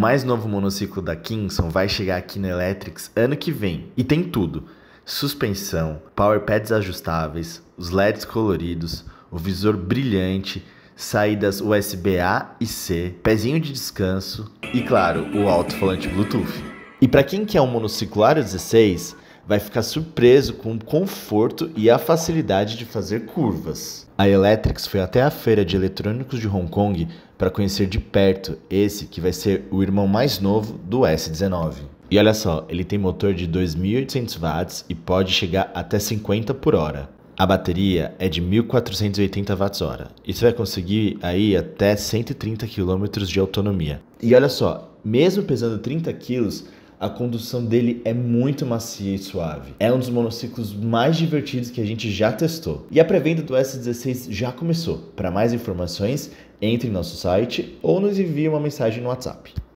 mais novo monociclo da Kingston vai chegar aqui na Electrics ano que vem e tem tudo: suspensão, power pads ajustáveis, os LEDs coloridos, o visor brilhante, saídas USB-A e C, pezinho de descanso e, claro, o alto-falante Bluetooth. E para quem quer um monociclo 16, vai ficar surpreso com o conforto e a facilidade de fazer curvas. A Electrics foi até a feira de eletrônicos de Hong Kong para conhecer de perto esse que vai ser o irmão mais novo do S19. E olha só, ele tem motor de 2.800 watts e pode chegar até 50 por hora. A bateria é de 1.480 watts-hora e você vai conseguir aí até 130 km de autonomia. E olha só, mesmo pesando 30 quilos, a condução dele é muito macia e suave. É um dos monociclos mais divertidos que a gente já testou. E a pré-venda do S16 já começou. Para mais informações, entre em nosso site ou nos envie uma mensagem no WhatsApp.